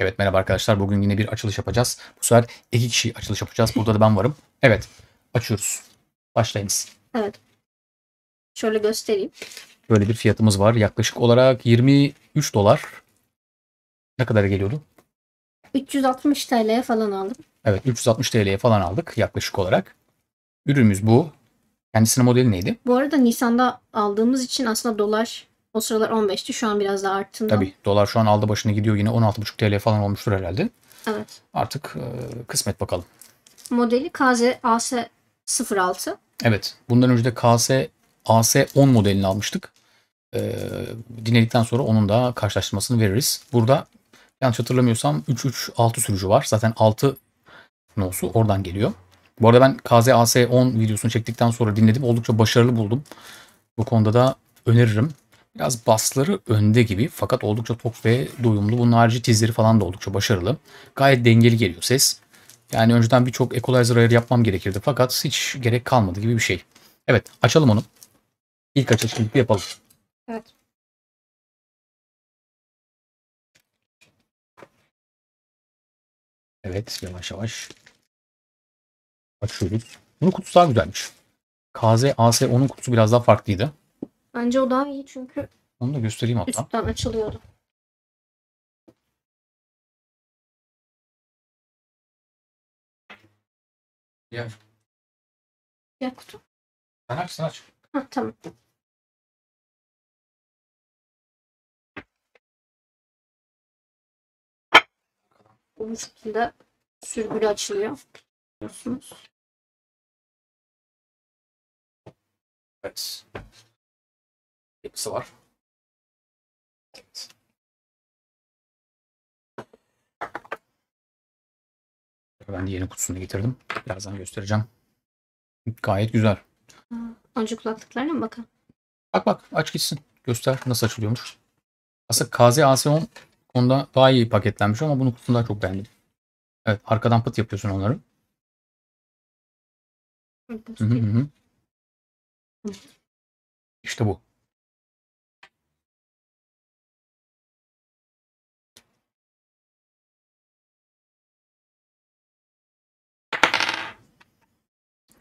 Evet merhaba arkadaşlar. Bugün yine bir açılış yapacağız. Bu sefer iki kişi açılış yapacağız. Burada da ben varım. Evet. Açıyoruz. Başlayınız. Evet. Şöyle göstereyim. Böyle bir fiyatımız var. Yaklaşık olarak 23 dolar. Ne kadar geliyordu? 360 TL'ye falan aldım. Evet 360 TL'ye falan aldık yaklaşık olarak. Ürünümüz bu. kendisine modeli neydi? Bu arada Nisan'da aldığımız için aslında dolar o sıralar 15'ti. Şu an biraz daha arttı. Tabii. Dolar şu an aldı başını gidiyor. Yine 16,5 TL falan olmuştur herhalde. Evet. Artık e, kısmet bakalım. Modeli KZ AS 06. Evet. Bundan önce de KZ AS 10 modelini almıştık. E, dinledikten sonra onun da karşılaştırmasını veririz. Burada yanlış hatırlamıyorsam 3-3-6 sürücü var. Zaten 6 nosu oradan geliyor. Bu arada ben KZ AS 10 videosunu çektikten sonra dinledim. Oldukça başarılı buldum. Bu konuda da öneririm. Biraz basları önde gibi fakat oldukça tok ve doyumlu. Bunun harici tizleri falan da oldukça başarılı. Gayet dengeli geliyor ses. Yani önceden birçok equalizer ayarı yapmam gerekirdi fakat hiç gerek kalmadı gibi bir şey. Evet açalım onu. İlk açılışını yapalım. Evet. Evet yavaş yavaş açıyoruz. Bunun kutusu daha güzelmiş. KZ AS10'un kutusu biraz daha farklıydı. Bence o daha iyi çünkü Onu da göstereyim hatta. üstten açılıyordu. Ya, Ya kutu. sen aç aç. Ha tamam. Bu şekilde sürgülü açılıyor. Görüyorsunuz. Evet yapısı var. Ben de yeni kutusunu getirdim. Birazdan göstereceğim. Gayet güzel. önce kulaklıklarına mı bakalım? Bak bak aç gitsin. Göster nasıl açılıyormuş. Aslında KZ AC10 konuda daha iyi paketlenmiş ama bunu kutusundan çok beğendim. Evet arkadan pıt yapıyorsun onları. Hı hı hı. İşte bu.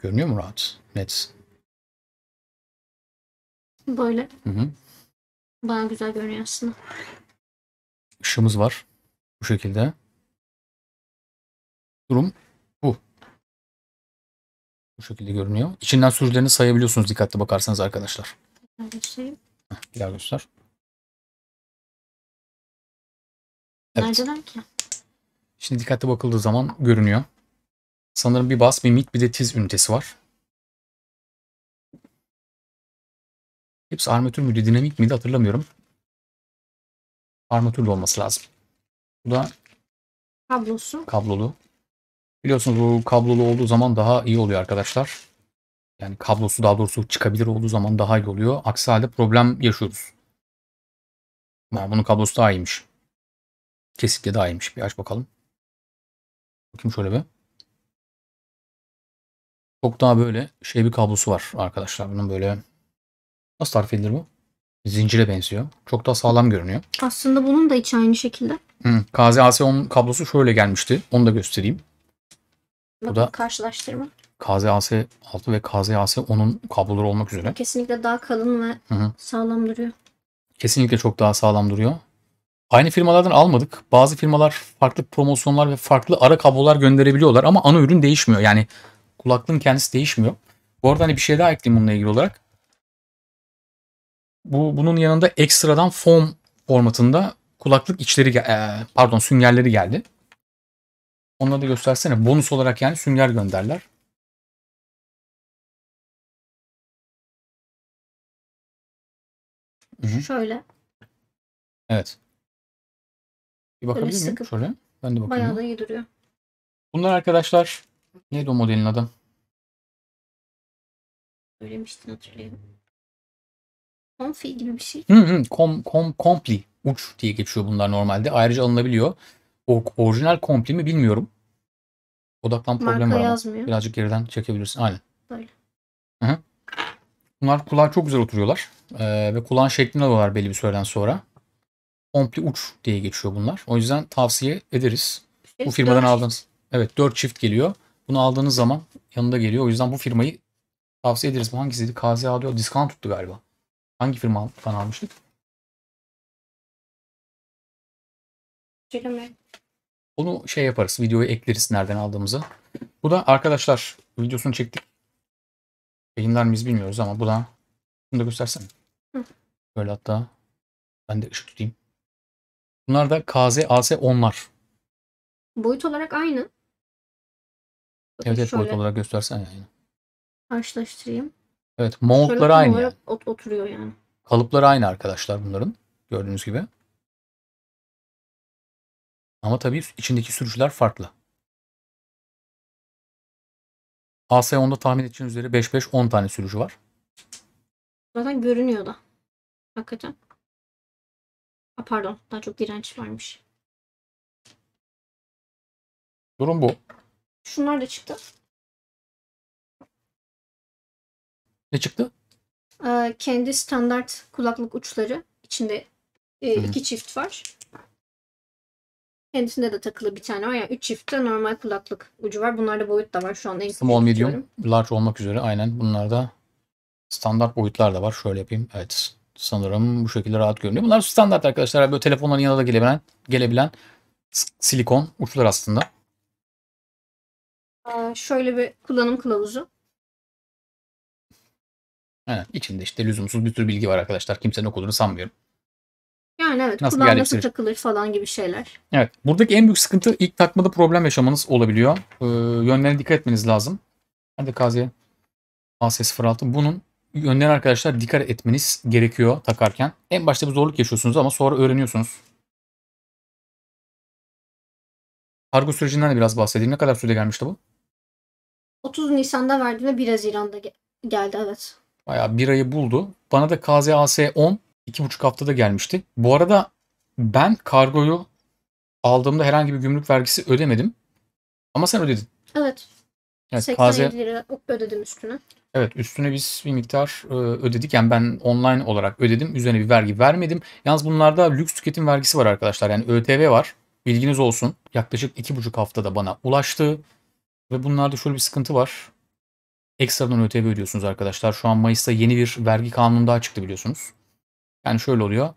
Görünüyor mu rahat? Net. Böyle. Hı hı. Bana güzel görünüyor aslında. Işığımız var. Bu şekilde. Durum bu. Bu şekilde görünüyor. İçinden sürücülerini sayabiliyorsunuz dikkatli bakarsanız arkadaşlar. Bir şey. Bir daha göster. Evet. Nereden ki? Şimdi dikkatli bakıldığı zaman görünüyor. Sanırım bir bas, bir mid, bir de tiz ünitesi var. Hepsi armatür müydü, dinamik miydi hatırlamıyorum. Armatürlü olması lazım. Bu da kablosu. Kablolu. Biliyorsunuz bu kablolu olduğu zaman daha iyi oluyor arkadaşlar. Yani kablosu daha doğrusu çıkabilir olduğu zaman daha iyi oluyor. Aksi halde problem yaşıyoruz. Ama bunun kablosu daha iyiymiş. Kesinlikle daha iyiymiş. Bir aç bakalım. Bakayım şöyle bir. Çok daha böyle şey bir kablosu var arkadaşlar. Bunun böyle nasıl tarif edilir bu? Zincire benziyor. Çok daha sağlam görünüyor. Aslında bunun da içi aynı şekilde. Hı, KZAS10 kablosu şöyle gelmişti. Onu da göstereyim. Bakın Bu da karşılaştırma. KZAS6 ve KZAS10'un kabloları olmak üzere. Kesinlikle daha kalın ve Hı hı. sağlam duruyor. Kesinlikle çok daha sağlam duruyor. Aynı firmalardan almadık. Bazı firmalar farklı promosyonlar ve farklı ara kablolar gönderebiliyorlar ama ana ürün değişmiyor. Yani Kulaklığın kendisi değişmiyor. Bu arada hani bir şey daha ekleyeyim bununla ilgili olarak. Bu bunun yanında ekstradan foam formatında kulaklık içleri e, pardon süngerleri geldi. Onları da göstersene. Bonus olarak yani sünger gönderler. Şöyle. Evet. Bir bakabilir miyim? Şöyle. Ben de bakayım. Bayağı da iyi duruyor. Bunlar arkadaşlar Neydi o modelin adı? Söylemiştin hatırlayayım. Konfi gibi bir şey. Hı hı. Kom, kom, kompli. Uç diye geçiyor bunlar normalde. Ayrıca alınabiliyor. O, orijinal kompli mi bilmiyorum. Odaklan problemi var. yazmıyor. Birazcık geriden çekebilirsin. Aynen. Böyle. Hı hı. Bunlar kulağa çok güzel oturuyorlar. Ee, ve kulağın şeklini alıyorlar belli bir süreden sonra. Kompli uç diye geçiyor bunlar. O yüzden tavsiye ederiz. Şey, Bu firmadan aldınız. Evet 4 çift geliyor. Bunu aldığınız zaman yanında geliyor. O yüzden bu firmayı tavsiye ederiz. Bu hangisiydi? KZ diyor. Discount tuttu galiba. Hangi firma falan almıştık? Onu şey yaparız. Videoyu ekleriz nereden aldığımızı. Bu da arkadaşlar videosunu çektik. Yayınlar mıyız bilmiyoruz ama bu da bunu da göstersene. Böyle hatta ben de ışık tutayım. Bunlar da KZ, AS onlar. Boyut olarak aynı. Evet, evet boyut olarak göstersen yani. Karşılaştırayım. Evet montları aynı. Yani. Ot oturuyor yani. Kalıpları aynı arkadaşlar bunların. Gördüğünüz gibi. Ama tabii içindeki sürücüler farklı. AS10'da tahmin için üzere 5-5-10 tane sürücü var. Zaten görünüyor da. Hakikaten. Ha, pardon daha çok direnç varmış. Durum bu. Şunlar da çıktı. Ne çıktı? Ee, kendi standart kulaklık uçları. içinde e, iki çift var. Kendisinde de takılı bir tane var. Yani üç çift de normal kulaklık ucu var. Bunlarda boyut da var. Şu an en küçük. Small, medium, large olmak üzere. Aynen. Bunlarda standart boyutlar da var. Şöyle yapayım. Evet. Sanırım bu şekilde rahat görünüyor. Bunlar standart arkadaşlar. Böyle telefonların yanına da gelebilen, gelebilen silikon uçlar aslında. Ee, şöyle bir kullanım kılavuzu. Evet, içinde işte lüzumsuz bir tür bilgi var arkadaşlar. Kimsenin okuduğunu sanmıyorum. Yani evet nasıl kulağın nasıl takılır falan gibi şeyler. Evet buradaki en büyük sıkıntı ilk takmada problem yaşamanız olabiliyor. Ee, yönlerine dikkat etmeniz lazım. Hadi Kazi'ye. AS06 bunun yönlerine arkadaşlar dikkat etmeniz gerekiyor takarken. En başta bir zorluk yaşıyorsunuz ama sonra öğreniyorsunuz. Kargo sürecinden de biraz bahsedeyim. Ne kadar sürede gelmişti bu? 30 Nisan'da verdim ve 1 Haziran'da ge- geldi evet. Bayağı bir ayı buldu. Bana da KZAS 10 2,5 haftada gelmişti. Bu arada ben kargoyu aldığımda herhangi bir gümrük vergisi ödemedim. Ama sen ödedin. Evet. Evet, 87 KZ... lira ödedim üstüne. Evet üstüne biz bir miktar e, ödedik. Yani ben online olarak ödedim. Üzerine bir vergi vermedim. Yalnız bunlarda lüks tüketim vergisi var arkadaşlar. Yani ÖTV var. Bilginiz olsun. Yaklaşık 2,5 haftada bana ulaştı. Ve bunlarda şöyle bir sıkıntı var. Ekstradan ÖTV ödüyorsunuz arkadaşlar. Şu an Mayıs'ta yeni bir vergi kanunu daha çıktı biliyorsunuz. Yani şöyle oluyor.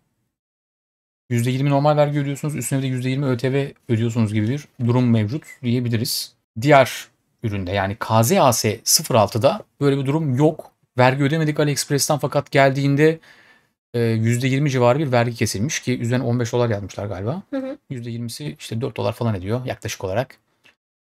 %20 normal vergi ödüyorsunuz. Üstüne de %20 ÖTV ödüyorsunuz gibi bir durum mevcut diyebiliriz. Diğer üründe yani KZAS 06'da böyle bir durum yok. Vergi ödemedik AliExpress'ten fakat geldiğinde %20 e, civarı bir vergi kesilmiş ki üzerine 15 dolar yazmışlar galiba. Hı hı. %20'si işte 4 dolar falan ediyor yaklaşık olarak.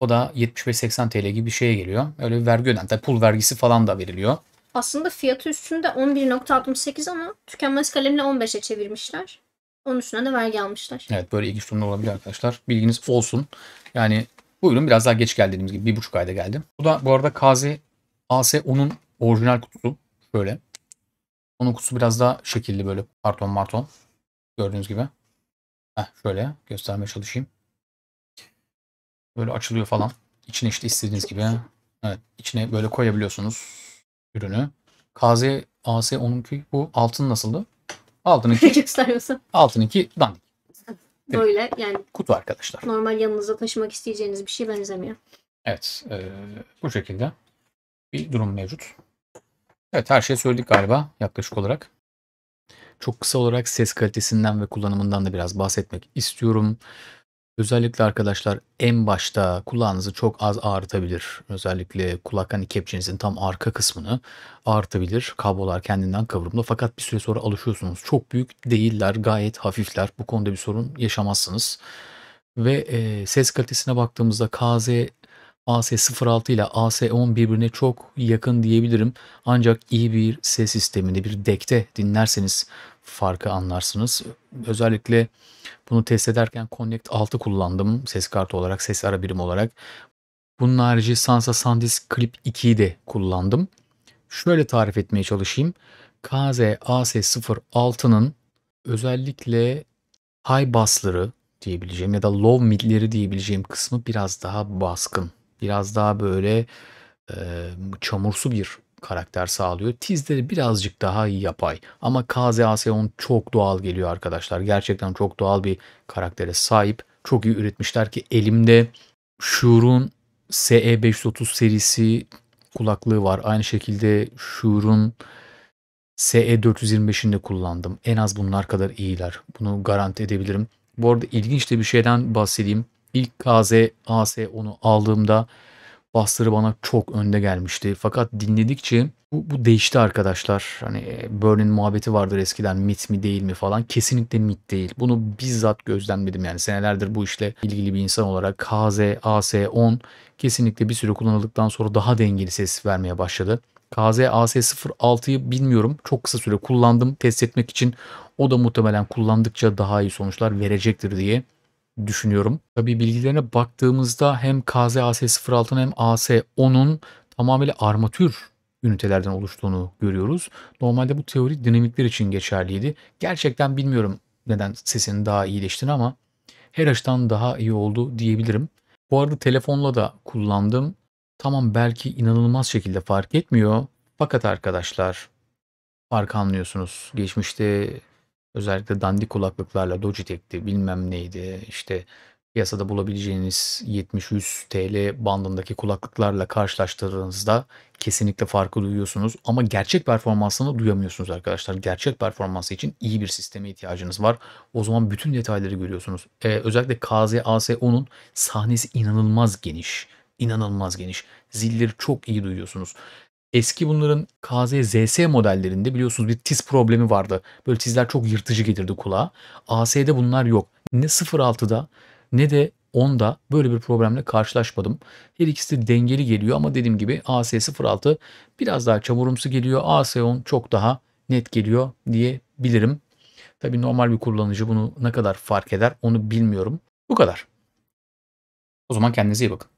O da 75-80 TL gibi bir şeye geliyor. Öyle bir vergi öden. Tabii pul vergisi falan da veriliyor. Aslında fiyatı üstünde 11.68 ama tükenmez kalemle 15'e çevirmişler. Onun üstüne de vergi almışlar. Evet böyle ilginç durumlar olabilir arkadaşlar. Bilginiz olsun. Yani bu ürün biraz daha geç geldi dediğimiz gibi. Bir buçuk ayda geldi. Bu da bu arada Kazi AS10'un orijinal kutusu. Böyle. Onun kutusu biraz daha şekilli böyle karton marton. Gördüğünüz gibi. Heh, şöyle göstermeye çalışayım. Böyle açılıyor falan. İçine işte istediğiniz gibi. Evet içine böyle koyabiliyorsunuz ürünü. KZ AS onunki bu altın nasıldı? Altınınki. Göstermiyorsun. Altınınki dandik. Böyle yani. Kutu arkadaşlar. Normal yanınıza taşımak isteyeceğiniz bir şey benzemiyor. Evet. E, bu şekilde bir durum mevcut. Evet her şeyi söyledik galiba yaklaşık olarak. Çok kısa olarak ses kalitesinden ve kullanımından da biraz bahsetmek istiyorum. Özellikle arkadaşlar en başta kulağınızı çok az ağrıtabilir. Özellikle kulak hani kepçenizin tam arka kısmını ağrıtabilir. Kablolar kendinden kıvrımlı fakat bir süre sonra alışıyorsunuz. Çok büyük değiller gayet hafifler. Bu konuda bir sorun yaşamazsınız. Ve e, ses kalitesine baktığımızda KZ AS06 ile AS10 birbirine çok yakın diyebilirim. Ancak iyi bir ses sisteminde bir dekte dinlerseniz farkı anlarsınız. Özellikle bunu test ederken Connect 6 kullandım ses kartı olarak, ses ara birim olarak. Bunun harici Sansa SanDisk Clip 2'yi de kullandım. Şöyle tarif etmeye çalışayım. KZ AC06'nın özellikle high bassları diyebileceğim ya da low midleri diyebileceğim kısmı biraz daha baskın. Biraz daha böyle e, çamursu bir karakter sağlıyor. Tizleri birazcık daha yapay ama KZA Aseon çok doğal geliyor arkadaşlar. Gerçekten çok doğal bir karaktere sahip. Çok iyi üretmişler ki elimde Shure'un SE530 serisi kulaklığı var. Aynı şekilde Shure'un SE425'ini de kullandım. En az bunlar kadar iyiler. Bunu garanti edebilirim. Bu arada ilginç de bir şeyden bahsedeyim. İlk KZ AS10'u e aldığımda basları bana çok önde gelmişti. Fakat dinledikçe bu, bu değişti arkadaşlar. Hani e, Burn'in muhabbeti vardır eskiden mit mi değil mi falan. Kesinlikle mit değil. Bunu bizzat gözlemledim yani senelerdir bu işle ilgili bir insan olarak KZ, AS10 kesinlikle bir süre kullanıldıktan sonra daha dengeli ses vermeye başladı. KZ AS06'yı bilmiyorum. Çok kısa süre kullandım test etmek için. O da muhtemelen kullandıkça daha iyi sonuçlar verecektir diye düşünüyorum. Tabi bilgilerine baktığımızda hem KZ AS06'nın hem AS10'un tamamıyla armatür ünitelerden oluştuğunu görüyoruz. Normalde bu teori dinamikler için geçerliydi. Gerçekten bilmiyorum neden sesinin daha iyileştiğini ama her açıdan daha iyi oldu diyebilirim. Bu arada telefonla da kullandım. Tamam belki inanılmaz şekilde fark etmiyor. Fakat arkadaşlar fark anlıyorsunuz. Geçmişte Özellikle dandik kulaklıklarla Logitech'ti bilmem neydi işte piyasada bulabileceğiniz 70-100 TL bandındaki kulaklıklarla karşılaştırdığınızda kesinlikle farkı duyuyorsunuz. Ama gerçek performansını duyamıyorsunuz arkadaşlar. Gerçek performansı için iyi bir sisteme ihtiyacınız var. O zaman bütün detayları görüyorsunuz. Ee, özellikle KZ-AS10'un sahnesi inanılmaz geniş. İnanılmaz geniş. Zilleri çok iyi duyuyorsunuz. Eski bunların KZ-ZS modellerinde biliyorsunuz bir tiz problemi vardı. Böyle tizler çok yırtıcı gelirdi kulağa. AS'de bunlar yok. Ne 06'da ne de 10'da böyle bir problemle karşılaşmadım. Her ikisi de dengeli geliyor ama dediğim gibi AS06 biraz daha çamurumsu geliyor. AS10 çok daha net geliyor diyebilirim. Tabii normal bir kullanıcı bunu ne kadar fark eder onu bilmiyorum. Bu kadar. O zaman kendinize iyi bakın.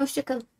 Hoşçakalın.